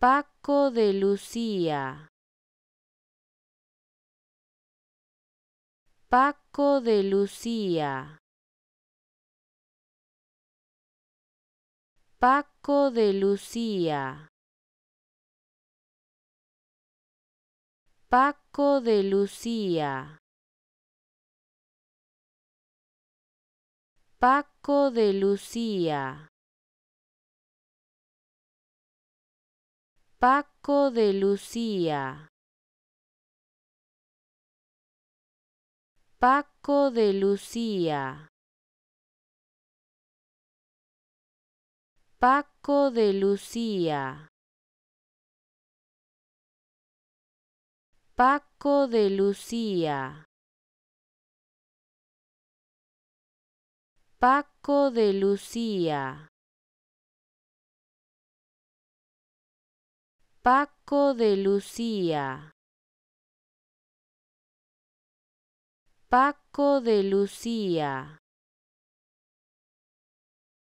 Paco de Lucía. Paco de Lucía. Paco de Lucía. Paco de Lucía. Paco de Lucía. Paco de Lucía. Paco de Lucía. Paco de Lucía. Paco de Lucía. Paco de Lucía. Paco de Lucía. Paco de Lucía.